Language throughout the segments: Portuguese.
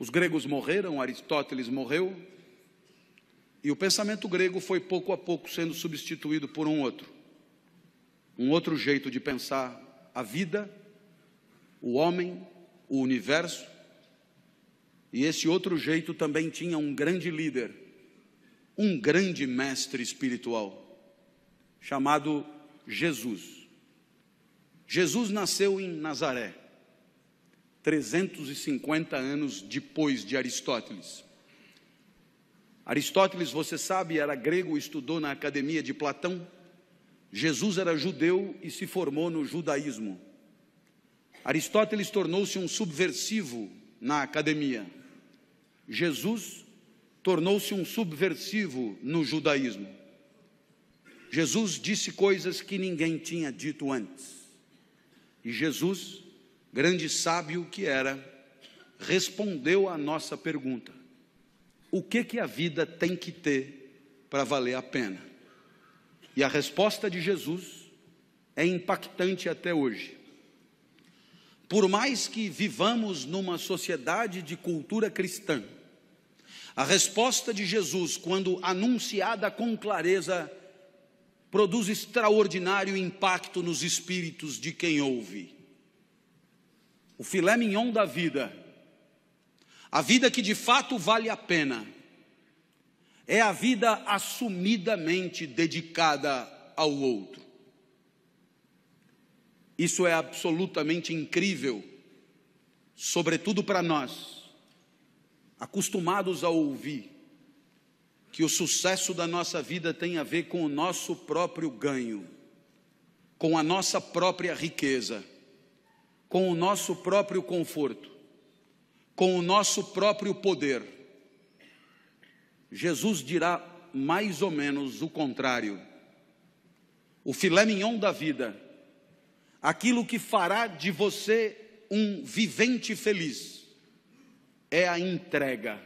Os gregos morreram, Aristóteles morreu, e o pensamento grego foi pouco a pouco sendo substituído por um outro. Um outro jeito de pensar a vida, o homem, o universo. E esse outro jeito também tinha um grande líder, um grande mestre espiritual, chamado Jesus. Jesus nasceu em Nazaré. 350 anos depois de Aristóteles. Aristóteles, você sabe, era grego, estudou na academia de Platão. Jesus era judeu e se formou no judaísmo. Aristóteles tornou-se um subversivo na academia. Jesus tornou-se um subversivo no judaísmo. Jesus disse coisas que ninguém tinha dito antes. E Jesus grande sábio que era, respondeu à nossa pergunta: o que que a vida tem que ter para valer a pena? E a resposta de Jesus é impactante até hoje. Por mais que vivamos numa sociedade de cultura cristã, a resposta de Jesus, quando anunciada com clareza, produz extraordinário impacto nos espíritos de quem ouve o filé mignon da vida, a vida que de fato vale a pena, é a vida assumidamente dedicada ao outro. Isso é absolutamente incrível, sobretudo para nós, acostumados a ouvir que o sucesso da nossa vida tem a ver com o nosso próprio ganho, com a nossa própria riqueza com o nosso próprio conforto, com o nosso próprio poder. Jesus dirá mais ou menos o contrário. O filé mignon da vida, aquilo que fará de você um vivente feliz, é a entrega,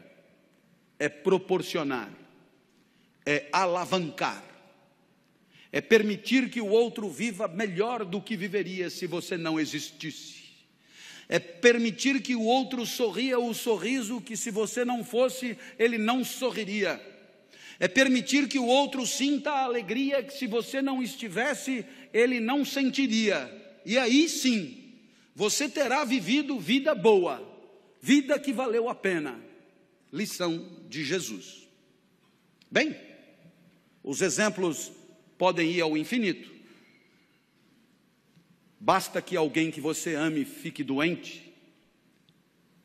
é proporcionar, é alavancar é permitir que o outro viva melhor do que viveria se você não existisse. É permitir que o outro sorria o sorriso que, se você não fosse, ele não sorriria. É permitir que o outro sinta a alegria que, se você não estivesse, ele não sentiria. E aí sim, você terá vivido vida boa, vida que valeu a pena. Lição de Jesus. Bem, os exemplos podem ir ao infinito. Basta que alguém que você ame fique doente,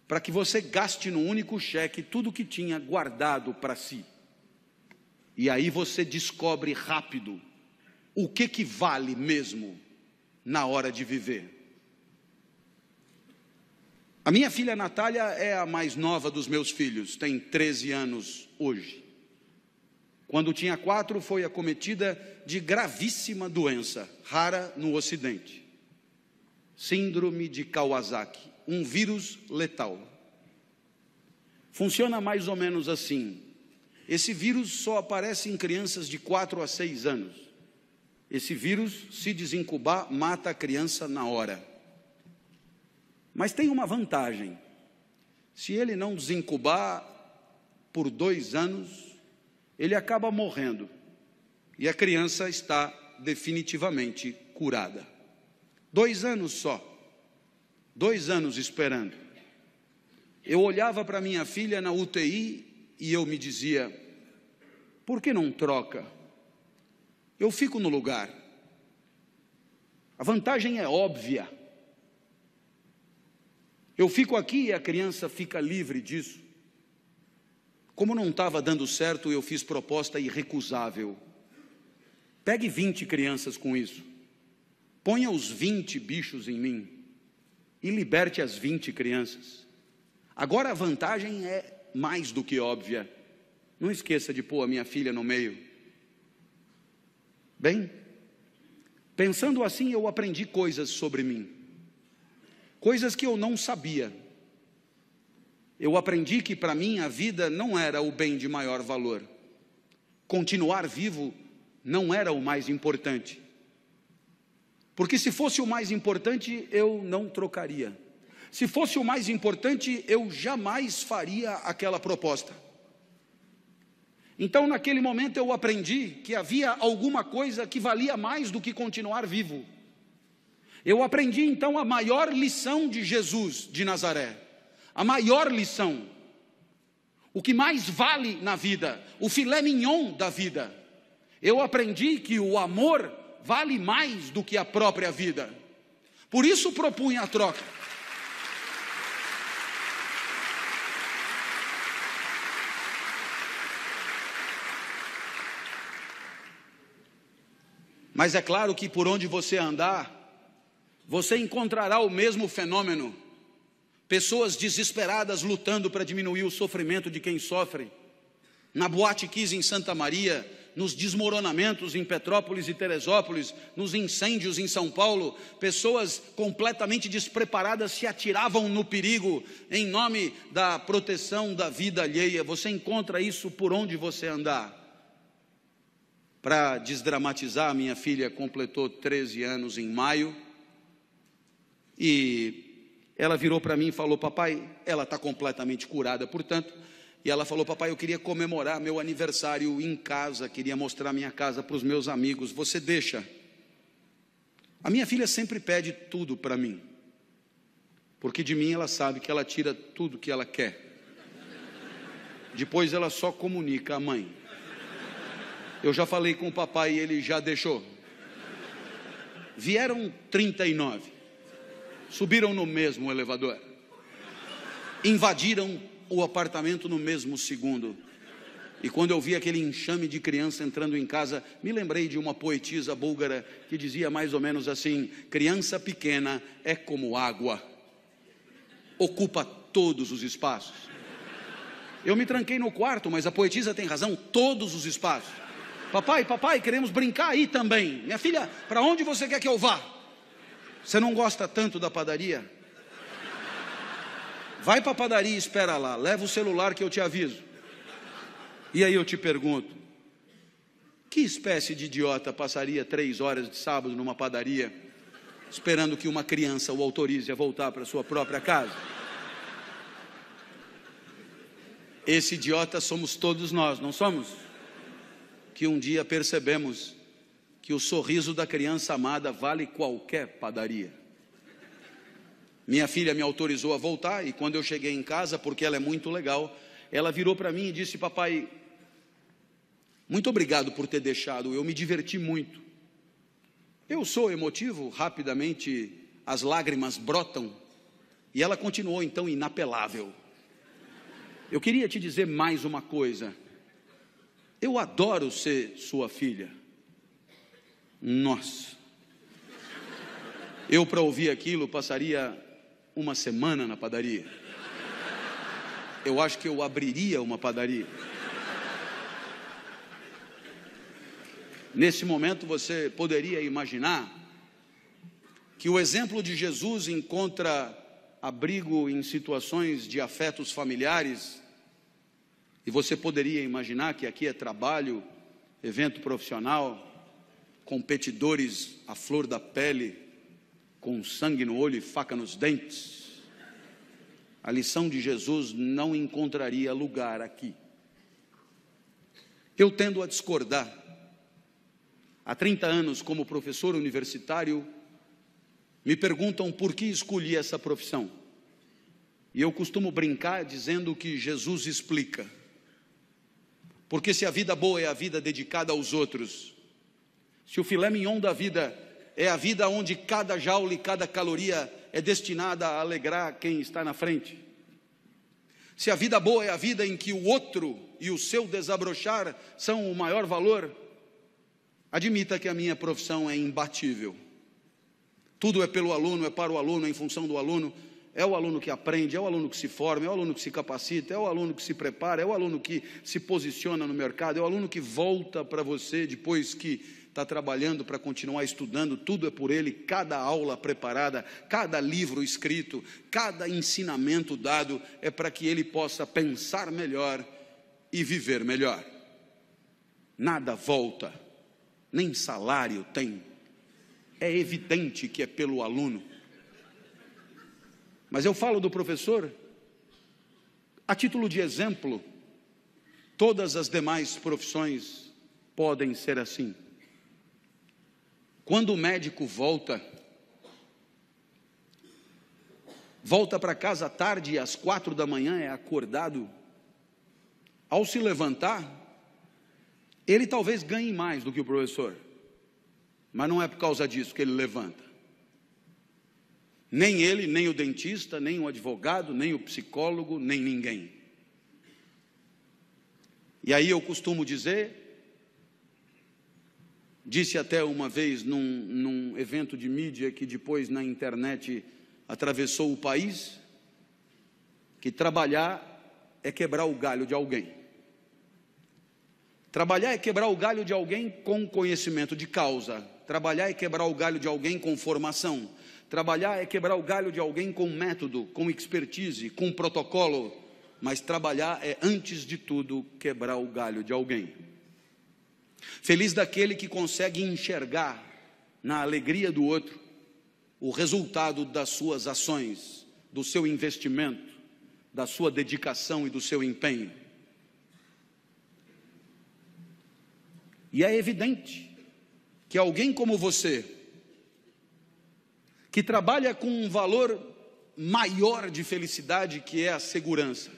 para que você gaste num único cheque tudo o que tinha guardado para si. E aí você descobre rápido o que que vale mesmo na hora de viver. A minha filha Natália é a mais nova dos meus filhos, tem 13 anos hoje. Quando tinha quatro, foi acometida de gravíssima doença, rara no Ocidente. Síndrome de Kawasaki, um vírus letal. Funciona mais ou menos assim. Esse vírus só aparece em crianças de 4 a 6 anos. Esse vírus, se desincubar, mata a criança na hora. Mas tem uma vantagem: se ele não desincubar por dois anos, ele acaba morrendo e a criança está definitivamente curada. Dois anos só, dois anos esperando. Eu olhava para minha filha na UTI e eu me dizia: por que não troca? Eu fico no lugar. A vantagem é óbvia. Eu fico aqui e a criança fica livre disso. Como não estava dando certo, eu fiz proposta irrecusável. Pegue 20 crianças com isso. Ponha os 20 bichos em mim e liberte as 20 crianças. Agora a vantagem é mais do que óbvia. Não esqueça de pôr a minha filha no meio. Bem, pensando assim, eu aprendi coisas sobre mim, coisas que eu não sabia eu aprendi que para mim a vida não era o bem de maior valor. Continuar vivo não era o mais importante. Porque se fosse o mais importante, eu não trocaria. Se fosse o mais importante, eu jamais faria aquela proposta. Então, naquele momento, eu aprendi que havia alguma coisa que valia mais do que continuar vivo. Eu aprendi então a maior lição de Jesus de Nazaré a maior lição, o que mais vale na vida, o filé mignon da vida. Eu aprendi que o amor vale mais do que a própria vida. Por isso propunha a troca. Mas é claro que por onde você andar, você encontrará o mesmo fenômeno pessoas desesperadas lutando para diminuir o sofrimento de quem sofre. Na Boate Kiss em Santa Maria, nos desmoronamentos em Petrópolis e Teresópolis, nos incêndios em São Paulo, pessoas completamente despreparadas se atiravam no perigo em nome da proteção da vida alheia. Você encontra isso por onde você andar. Para desdramatizar, minha filha completou 13 anos em maio e ela virou para mim e falou: Papai, ela está completamente curada, portanto. E ela falou: Papai, eu queria comemorar meu aniversário em casa, queria mostrar minha casa para os meus amigos. Você deixa? A minha filha sempre pede tudo para mim, porque de mim ela sabe que ela tira tudo que ela quer. Depois ela só comunica à mãe. Eu já falei com o papai e ele já deixou. Vieram 39. Subiram no mesmo elevador. Invadiram o apartamento no mesmo segundo. E quando eu vi aquele enxame de criança entrando em casa, me lembrei de uma poetisa búlgara que dizia mais ou menos assim: criança pequena é como água, ocupa todos os espaços. Eu me tranquei no quarto, mas a poetisa tem razão, todos os espaços. Papai, papai, queremos brincar aí também. Minha filha, para onde você quer que eu vá? Você não gosta tanto da padaria? Vai para a padaria e espera lá, leva o celular que eu te aviso. E aí eu te pergunto: que espécie de idiota passaria três horas de sábado numa padaria, esperando que uma criança o autorize a voltar para sua própria casa? Esse idiota somos todos nós, não somos? Que um dia percebemos que o sorriso da criança amada vale qualquer padaria. Minha filha me autorizou a voltar e quando eu cheguei em casa, porque ela é muito legal, ela virou para mim e disse: Papai, muito obrigado por ter deixado, eu me diverti muito. Eu sou emotivo, rapidamente as lágrimas brotam e ela continuou então inapelável. Eu queria te dizer mais uma coisa. Eu adoro ser sua filha. Nossa! Eu, para ouvir aquilo, passaria uma semana na padaria. Eu acho que eu abriria uma padaria. Nesse momento você poderia imaginar que o exemplo de Jesus encontra abrigo em situações de afetos familiares, e você poderia imaginar que aqui é trabalho, evento profissional, competidores à flor da pele, com sangue no olho e faca nos dentes, a lição de Jesus não encontraria lugar aqui. Eu tendo a discordar. Há 30 anos, como professor universitário, me perguntam por que escolhi essa profissão. E eu costumo brincar dizendo que Jesus explica. Porque se a vida boa é a vida dedicada aos outros, se o filé mignon da vida é a vida onde cada jaula e cada caloria é destinada a alegrar quem está na frente. Se a vida boa é a vida em que o outro e o seu desabrochar são o maior valor, admita que a minha profissão é imbatível. Tudo é pelo aluno, é para o aluno, é em função do aluno. É o aluno que aprende, é o aluno que se forma, é o aluno que se capacita, é o aluno que se prepara, é o aluno que se posiciona no mercado, é o aluno que volta para você depois que está trabalhando para continuar estudando, tudo é por Ele, cada aula preparada, cada livro escrito, cada ensinamento dado é para que Ele possa pensar melhor e viver melhor. Nada volta, nem salário tem. É evidente que é pelo aluno. Mas eu falo do professor a título de exemplo. Todas as demais profissões podem ser assim. Quando o médico volta, volta para casa à tarde e às quatro da manhã é acordado, ao se levantar, ele talvez ganhe mais do que o professor, mas não é por causa disso que ele levanta. Nem ele, nem o dentista, nem o advogado, nem o psicólogo, nem ninguém. E aí eu costumo dizer Disse até uma vez num, num evento de mídia que depois na internet atravessou o país, que trabalhar é quebrar o galho de alguém. Trabalhar é quebrar o galho de alguém com conhecimento de causa. Trabalhar é quebrar o galho de alguém com formação. Trabalhar é quebrar o galho de alguém com método, com expertise, com protocolo. Mas trabalhar é, antes de tudo, quebrar o galho de alguém. Feliz daquele que consegue enxergar na alegria do outro o resultado das suas ações, do seu investimento, da sua dedicação e do seu empenho. E é evidente que alguém como você, que trabalha com um valor maior de felicidade que é a segurança,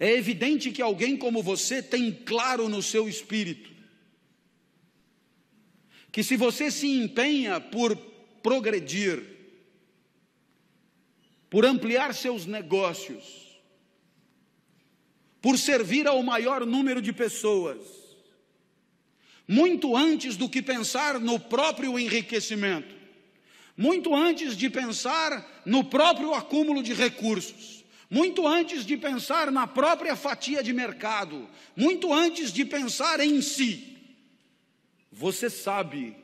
é evidente que alguém como você tem claro no seu espírito que se você se empenha por progredir, por ampliar seus negócios, por servir ao maior número de pessoas, muito antes do que pensar no próprio enriquecimento, muito antes de pensar no próprio acúmulo de recursos, muito antes de pensar na própria fatia de mercado, muito antes de pensar em si. Você sabe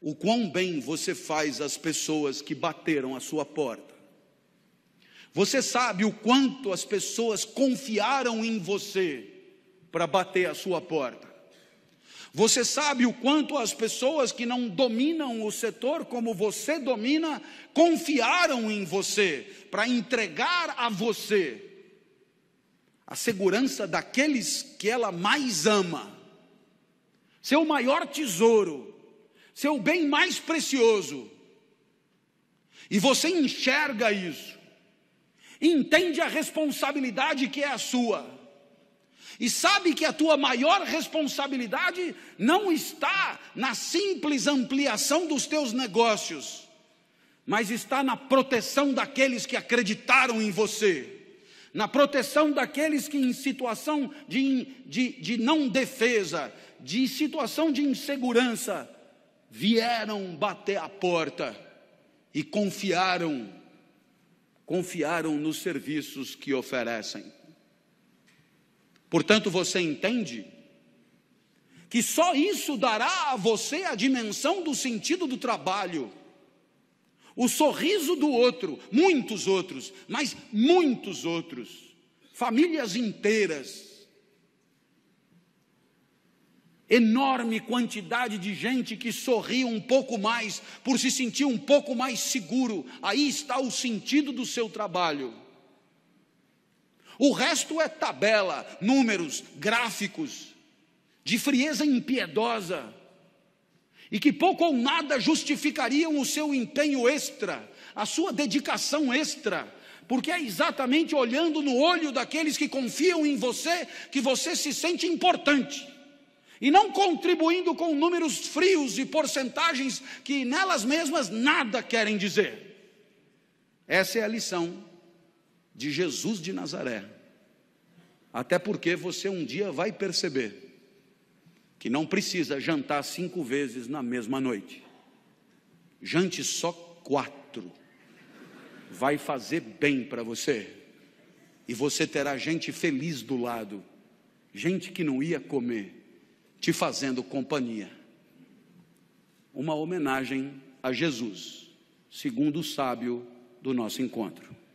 o quão bem você faz às pessoas que bateram a sua porta. Você sabe o quanto as pessoas confiaram em você para bater a sua porta. Você sabe o quanto as pessoas que não dominam o setor como você domina confiaram em você para entregar a você a segurança daqueles que ela mais ama. Seu maior tesouro, seu bem mais precioso. E você enxerga isso. Entende a responsabilidade que é a sua e sabe que a tua maior responsabilidade não está na simples ampliação dos teus negócios, mas está na proteção daqueles que acreditaram em você, na proteção daqueles que, em situação de, de, de não defesa, de situação de insegurança, vieram bater a porta e confiaram, confiaram nos serviços que oferecem. Portanto, você entende que só isso dará a você a dimensão do sentido do trabalho, o sorriso do outro, muitos outros, mas muitos outros, famílias inteiras. Enorme quantidade de gente que sorri um pouco mais, por se sentir um pouco mais seguro, aí está o sentido do seu trabalho. O resto é tabela, números, gráficos, de frieza impiedosa, e que pouco ou nada justificariam o seu empenho extra, a sua dedicação extra, porque é exatamente olhando no olho daqueles que confiam em você que você se sente importante. E não contribuindo com números frios e porcentagens que nelas mesmas nada querem dizer. Essa é a lição de Jesus de Nazaré. Até porque você um dia vai perceber que não precisa jantar cinco vezes na mesma noite. Jante só quatro. Vai fazer bem para você. E você terá gente feliz do lado, gente que não ia comer, te fazendo companhia. Uma homenagem a Jesus, segundo o sábio do nosso encontro.